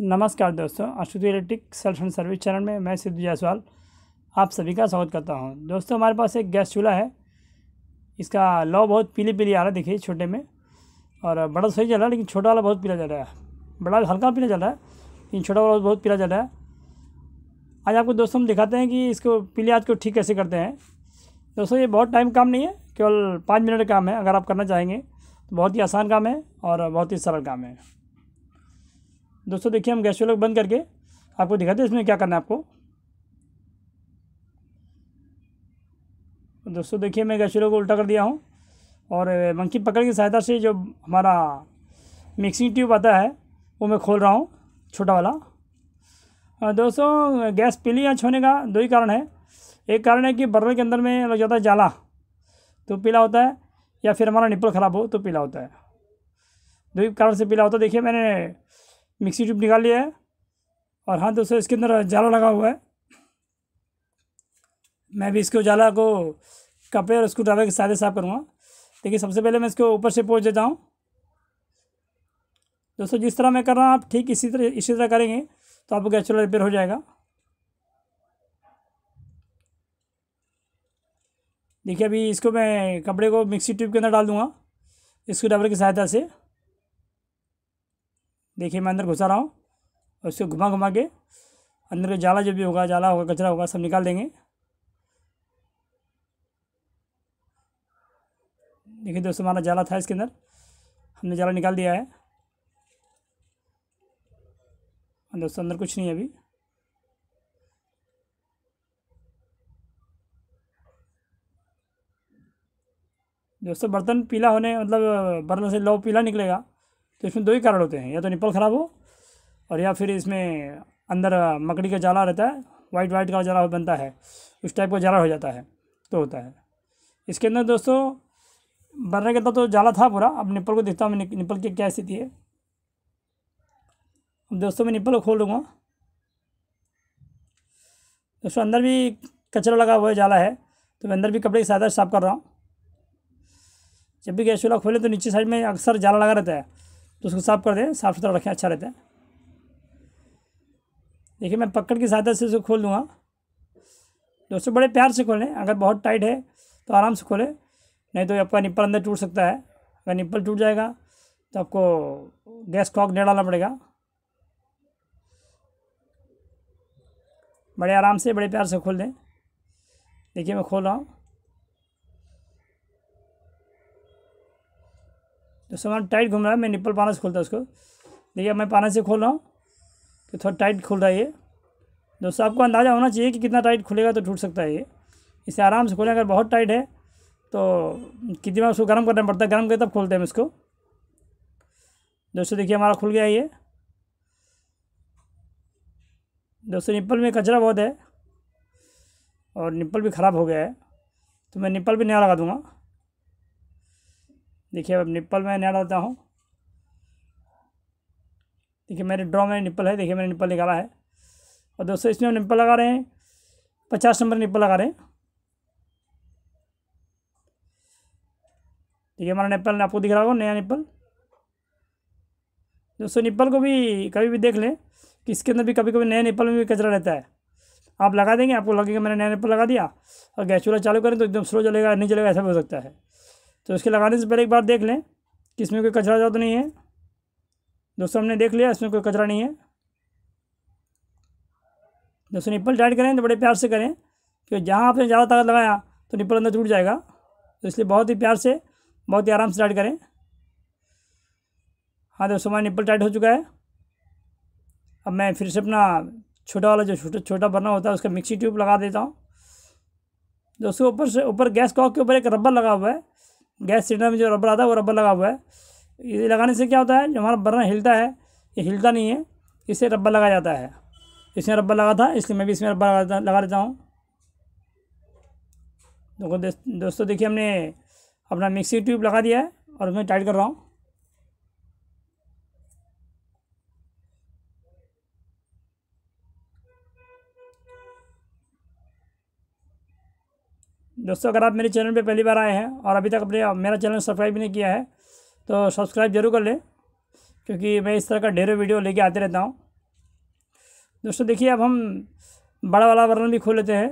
नमस्कार दोस्तों Ashuti electric solution service channel में मैं सिद्धू जायसवाल आप सभी का स्वागत करता हूं दोस्तों हमारे पास एक गैस चूल्हा है इसका लॉ बहुत पीली पीली आ रहा है देखिए छोटे में और बड़ा सही चल रहा है लेकिन छोटा वाला बहुत पीला जल रहा है बड़ा हल्का पीला जल रहा है लेकिन छोटा वाला बहुत पीला जल रहा है आज आपको दोस्तों हम दिखाते हैं कि इसको पीले आज को ठीक कैसे करते हैं दोस्तों ये बहुत टाइम काम नहीं है केवल पाँच मिनट का काम है अगर आप करना चाहेंगे तो बहुत ही आसान काम है और बहुत ही सरल काम है दोस्तों देखिए हम गैस चूल्हा बंद करके आपको दिखाते हैं इसमें क्या करना है आपको तो दोस्तों देखिए मैं गैस चूल्हे को उल्टा कर दिया हूँ और मंकी पकड़ की सहायता से जो हमारा मिक्सिंग ट्यूब आता है वो मैं खोल रहा हूँ छोटा वाला दोस्तों गैस पीली या छोने का दो ही कारण है एक कारण है कि बर्नर के अंदर में लग जाता है जाला तो पीला होता है या फिर हमारा निप्पल ख़राब हो तो पीला होता है दो ही कारण से पीला होता है देखिए मैंने मिक्सी ट्यूब निकाल लिया है और हाँ दोस्तों इसके अंदर जाला लगा हुआ है मैं भी इसके उजाला को कपड़े और इसको ड्राइवर के साथ साफ करूँगा देखिए सबसे पहले मैं इसको ऊपर से पोच देता हूँ दोस्तों जिस तरह मैं कर रहा हूँ आप ठीक इसी तरह इसी तरह करेंगे तो आपको गैस चूल्हा रिपेयर हो जाएगा देखिए अभी इसको मैं कपड़े को मिक्सी ट्यूब के अंदर डाल दूँगा इसको ड्राइवर की सहायता से देखिए मैं अंदर घुसा रहा हूँ और उसको घुमा घुमा के अंदर का जाला जो भी होगा जाला होगा कचरा होगा सब निकाल देंगे देखिए दोस्तों हमारा जाला था इसके अंदर हमने जाला निकाल दिया है दोस्तों अंदर कुछ नहीं है अभी दोस्तों बर्तन पीला होने मतलब बर्तन से लो पीला निकलेगा तो इसमें दो ही कारण होते हैं या तो निप्पल ख़राब हो और या फिर इसमें अंदर मकड़ी का जाला रहता है वाइट वाइट का जाला बनता है उस टाइप का जाला हो जाता है तो होता है इसके अंदर दोस्तों बनने अंदर तो जाला था पूरा अब निप्पल को देखता हूँ निपल निप्पल की क्या स्थिति है दोस्तों मैं निप्पल को खोल दूँगा दोस्तों अंदर भी कचरा लगा हुआ जाला है तो मैं अंदर भी कपड़े की सहायता साफ़ कर रहा हूँ जब भी गैस चूल्हा खोले तो नीचे साइड में अक्सर जाला लगा रहता है तो उसको साफ़ कर दें साफ़ सुथरा रखें अच्छा रहता है देखिए मैं पकड़ की सहायता से उसको खोल दूँगा दोस्तों बड़े प्यार से खोलें अगर बहुत टाइट है तो आराम से खोलें नहीं तो आपका निप्पल अंदर टूट सकता है अगर निप्पल टूट जाएगा तो आपको गैस कॉक नहीं डालना पड़ेगा बड़े आराम से बड़े प्यार से खोल दें देखिए मैं खोल रहा हूँ जो सामान टाइट घूम रहा है मैं निप्पल पाना से खोलता उसको देखिए मैं पाना से खोल रहा हूँ कि थोड़ा टाइट खुल रहा है ये दोस्तों आपको अंदाज़ा होना चाहिए कि कितना टाइट खुलेगा तो टूट सकता है ये इसे आराम से खोलें अगर बहुत टाइट है तो कितनी बार उसको गर्म करना पड़ता है गर्म करके तब खोलते हैं इसको दोस्तों देखिए हमारा खुल गया ये दोस्तों निप्पल में कचरा बहुत है और निप्पल भी ख़राब हो गया है तो मैं निप्पल भी नया लगा दूँगा देखिए अब निप्पल में नया डालता हूँ देखिए मेरे ड्रॉ में निप्पल है देखिए मैंने निप्पल निकाला है और दोस्तों इसमें हम निप्पल लगा रहे हैं पचास नंबर निप्पल लगा रहे हैं देखिए हमारा निप्पल आपको दिख रहा होगा नया निप्पल दोस्तों निप्पल को भी कभी भी देख लें कि इसके अंदर भी कभी कभी नया निप्पल में भी कचरा रहता है आप लगा देंगे आपको लगेगा मैंने नया निप्पल लगा दिया और गैस चूल्हा चालू करें तो एकदम स्लो चलेगा नहीं चलेगा ऐसा भी हो सकता है तो इसके लगाने से पहले एक बार देख लें कि इसमें कोई कचरा ज़्यादा तो नहीं है दोस्तों हमने देख लिया इसमें कोई कचरा नहीं है दोस्तों निप्पल टाइट करें तो बड़े प्यार से करें क्योंकि जहाँ आपने ज़्यादा ताकत लगाया तो निप्पल अंदर टूट जाएगा तो इसलिए बहुत ही प्यार से बहुत ही आराम से टाइट करें हाँ दोस्तों हमारा निप्पल टाइट हो चुका है अब मैं फिर से अपना छोटा वाला जो छोटा छोटा बर्नर होता है उसका मिक्सी ट्यूब लगा देता हूँ दोस्तों ऊपर से ऊपर गैस कॉक के ऊपर एक रबर लगा हुआ है गैस सिलेंडर में जो रबर आता है वो रबर लगा हुआ है ये लगाने से क्या होता है जो हमारा बर्नर हिलता है ये हिलता नहीं है इसे रबर लगाया जाता है इसमें रबर लगा था इसलिए मैं भी इसमें रबर लगा देता हूँ देखो दोस्तों देखिए हमने अपना मिक्सी ट्यूब लगा दिया है और उसमें टाइट कर रहा हूँ दोस्तों अगर आप मेरे चैनल पे पहली बार आए हैं और अभी तक अपने मेरा चैनल सब्सक्राइब नहीं किया है तो सब्सक्राइब जरूर कर लें क्योंकि मैं इस तरह का ढेरों वीडियो लेके आते रहता हूँ दोस्तों देखिए अब हम बड़ा वाला वर्णन भी खोल लेते हैं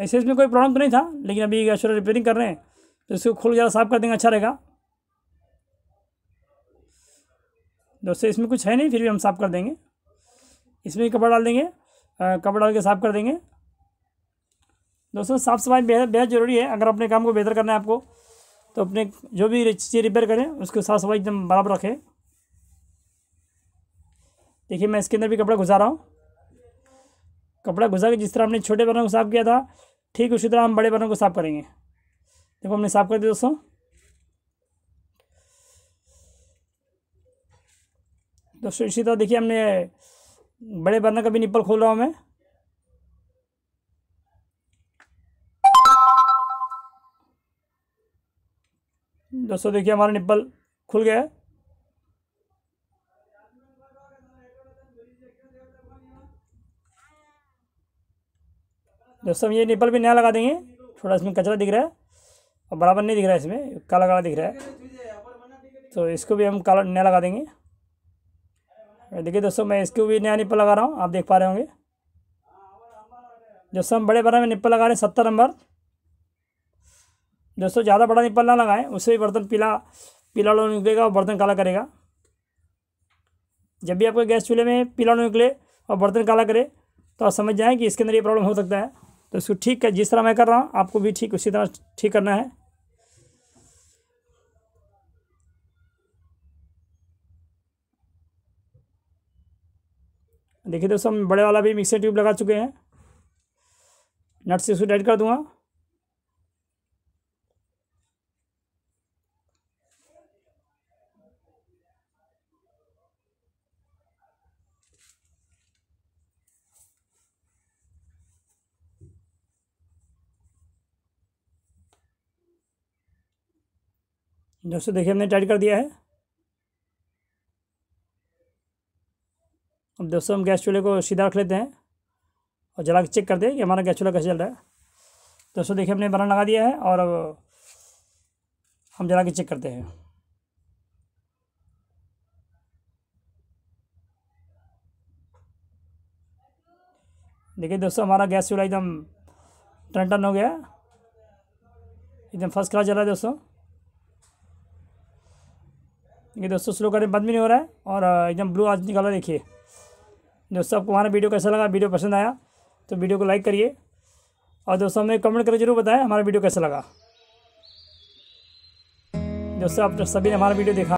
ऐसे इसमें कोई प्रॉब्लम तो नहीं था लेकिन अभी एक्चुअल रिपेयरिंग कर रहे हैं तो इसको खोल ज़्यादा साफ़ कर देंगे अच्छा रहेगा दोस्तों इसमें कुछ है नहीं फिर भी हम साफ़ कर देंगे इसमें कपड़ा डाल देंगे कपड़ा डाल के साफ़ कर देंगे दोस्तों साफ़ सफाई बेहद बेहद ज़रूरी है अगर अपने काम को बेहतर करना है आपको तो अपने जो भी चीज़ें रिपेयर करें उसको साफ़ सफाई एकदम बराबर रखें देखिए मैं इसके अंदर भी कपड़ा घुसा रहा हूँ कपड़ा घुसा के जिस तरह हमने छोटे बर्तन को साफ़ किया था ठीक उसी तरह हम बड़े बर्तन को साफ़ करेंगे देखो हमने साफ़ कर दिया दोस्तों दोस्तों इसी तरह देखिए हमने बड़े बर्तन का भी निप्पल खोल रहा हूँ मैं दोस्तों देखिए हमारा निप्पल खुल गया है दोस्तों ये निप्पल भी नया लगा देंगे थोड़ा इसमें कचरा दिख रहा है और बराबर नहीं दिख रहा है इसमें काला काला दिख रहा है तो इसको भी हम काला नया लगा देंगे देखिए दोस्तों मैं इसको भी नया निप्पल लगा रहा हूँ आप देख पा रहे होंगे दोस्तों हम बड़े बड़े में निप्पल लगा रहे हैं सत्तर नंबर दोस्तों ज़्यादा बड़ा निप्पल ना लगाएं उससे भी बर्तन पीला पीला लो निकलेगा और बर्तन काला करेगा जब भी आपके गैस चूल्हे में पीला लो निकले और बर्तन काला करे तो आप समझ जाएँ कि इसके अंदर ये प्रॉब्लम हो सकता है तो इसको ठीक है जिस तरह मैं कर रहा हूँ आपको भी ठीक उसी तरह ठीक करना है देखिए दोस्तों हम बड़े वाला भी मिक्सर ट्यूब लगा चुके हैं नट से उसको डाइट कर दूंगा दोस्तों देखिए हमने टाइट कर दिया है अब दोस्तों हम गैस चूल्हे को सीधा रख लेते हैं और जला के चेक करते हैं कि हमारा गैस चूल्हा कैसे चल रहा है दोस्तों देखिए हमने बर्न लगा दिया है और अब हम जला के चेक करते हैं देखिए दोस्तों हमारा गैस चूल्हा एकदम टन टन हो गया एकदम फर्स्ट क्लास जला रहा है दोस्तों ये दोस्तों स्लो करने बंद भी नहीं हो रहा है और एकदम ब्लू आज निकाला देखिए दोस्तों आपको हमारा वीडियो कैसा लगा वीडियो पसंद आया तो वीडियो को लाइक करिए और दोस्तों हमें कमेंट करके जरूर बताएं हमारा वीडियो कैसा लगा दोस्तों आप सभी ने हमारा वीडियो देखा